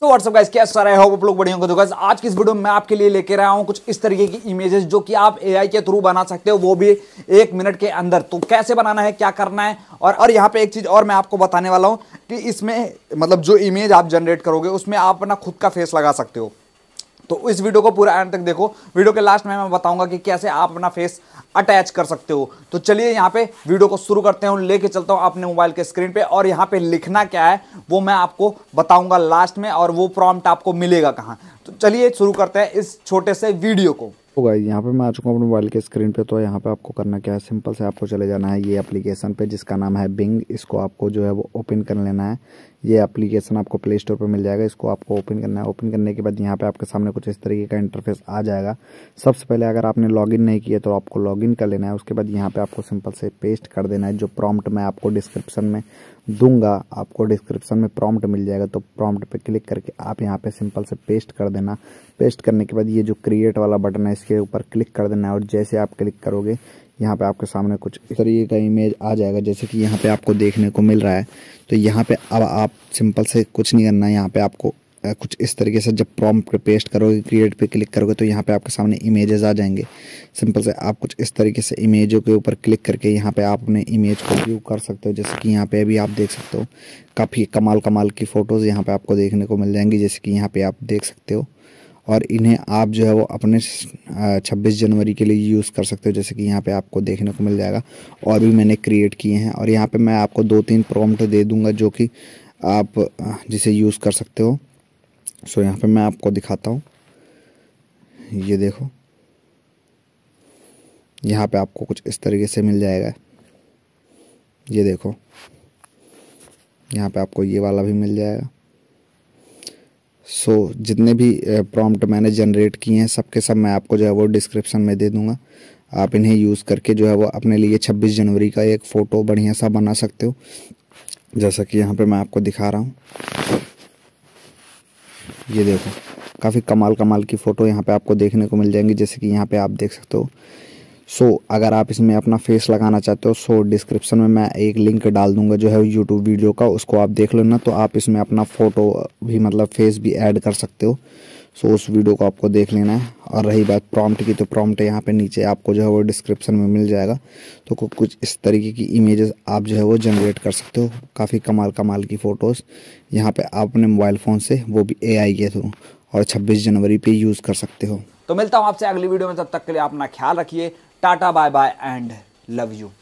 तो WhatsApp guys क्या सारा है आप लोग बढ़िया होंगे तो गाइस आज की इस वीडियो में मैं आपके लिए लेकर आया हूँ कुछ इस तरीके की इमेजेस जो कि आप एआई के थ्रू बना सकते हो वो भी एक मिनट के अंदर तो कैसे बनाना है क्या करना है और और यहाँ पे एक चीज़ और मैं आपको बताने वाला हूँ कि इसमें मतलब जो इमेज आप जनरेट करोगे उसमें आप अपना खुद का फेस लगा सकते हो तो इस वीडियो को पूरा एंड तक देखो वीडियो के लास्ट में मैं बताऊंगा कि कैसे आप अपना फेस अटैच कर सकते हो तो चलिए यहाँ पे वीडियो को शुरू करते हैं लेके चलता हूँ अपने मोबाइल के स्क्रीन पे और यहाँ पे लिखना क्या है वो मैं आपको बताऊंगा लास्ट में और वो प्रॉम्प्ट आपको मिलेगा कहाँ तो चलिए शुरू करते हैं इस छोटे से वीडियो को तो गाइज यहाँ पे मैं आ चुका हूँ अपने मोबाइल के स्क्रीन पे तो यहाँ पे आपको करना क्या है सिंपल से आपको चले जाना है ये एप्लीकेशन पे जिसका नाम है बिंग इसको आपको जो है वो ओपन कर लेना है ये एप्लीकेशन आपको प्ले स्टोर पर मिल जाएगा इसको आपको ओपन करना है ओपन करने के बाद यहाँ पे आपके सामने कुछ इस तरीके का इंटरफेस आ जाएगा सबसे पहले अगर आपने लॉग नहीं किया तो आपको लॉगिन कर लेना है उसके बाद यहाँ पे आपको सिंपल से पेस्ट कर देना है जो प्रॉम्प्ट मैं आपको डिस्क्रिप्शन में दूंगा आपको डिस्क्रिप्शन में प्रॉम्प्ट मिल जाएगा तो प्रॉम्प्ट पे क्लिक करके आप यहाँ पे सिंपल से पेस्ट कर देना पेस्ट करने के बाद ये जो क्रिएट वाला बटन है इसके ऊपर क्लिक कर देना है और जैसे आप क्लिक करोगे यहाँ पे आपके सामने कुछ इस तरीके का इमेज आ जाएगा जैसे कि यहाँ पे आपको देखने को मिल रहा है तो यहाँ पे अब आप सिंपल से कुछ नहीं करना है यहाँ पे आपको कुछ इस तरीके से जब प्रॉम्प्ट पे पेस्ट करोगे क्रिएट पे क्लिक करोगे तो यहाँ पे आपके सामने इमेजेस आ जाएंगे सिंपल से आप कुछ इस तरीके से इमेजों के ऊपर क्लिक करके यहाँ पे आप अपने इमेज को व्यू कर सकते हो जैसे कि यहाँ पे अभी आप देख सकते हो काफ़ी कमाल कमाल की फ़ोटोज़ यहाँ पे आपको देखने को मिल जाएंगी जैसे कि यहाँ पे आप देख सकते हो और इन्हें आप जो है वो अपने 26 जनवरी के लिए यूज़ कर सकते हो जैसे कि यहाँ पे आपको देखने को मिल जाएगा और भी मैंने क्रिएट किए हैं और यहाँ पे मैं आपको दो तीन प्रॉम्प्ट दे दूँगा जो कि आप जिसे यूज़ कर सकते हो सो यहाँ पे मैं आपको दिखाता हूँ ये देखो यहाँ पे आपको कुछ इस तरीके से मिल जाएगा ये देखो यहाँ पर आपको ये वाला भी मिल जाएगा सो so, जितने भी प्रॉम्प्ट मैंने जनरेट किए हैं सब के सब मैं आपको जो है वो डिस्क्रिप्शन में दे दूंगा आप इन्हें यूज़ करके जो है वो अपने लिए 26 जनवरी का एक फ़ोटो बढ़िया सा बना सकते हो जैसा कि यहाँ पे मैं आपको दिखा रहा हूँ ये देखो काफ़ी कमाल कमाल की फ़ोटो यहाँ पे आपको देखने को मिल जाएंगी जैसे कि यहाँ पे आप देख सकते हो सो so, अगर आप इसमें अपना फेस लगाना चाहते हो सो so, डिस्क्रिप्शन में मैं एक लिंक डाल दूंगा जो है यूट्यूब वीडियो का उसको आप देख लो ना तो आप इसमें अपना फ़ोटो भी मतलब फेस भी ऐड कर सकते हो सो so, उस वीडियो को आपको देख लेना है और रही बात प्रॉम्प्ट की तो प्रॉम्प्ट यहाँ पे नीचे आपको जो है वो डिस्क्रिप्शन में मिल जाएगा तो कुछ इस तरीके की इमेजेस आप जो है वो जनरेट कर सकते हो काफ़ी कमाल कमाल की फ़ोटोज़ यहाँ पे आप अपने मोबाइल फ़ोन से वो भी एआई के थ्रू और 26 जनवरी पे यूज़ कर सकते हो तो मिलता हूं आपसे अगली वीडियो में तब तक के लिए अपना ख्याल रखिए tata bye bye and love you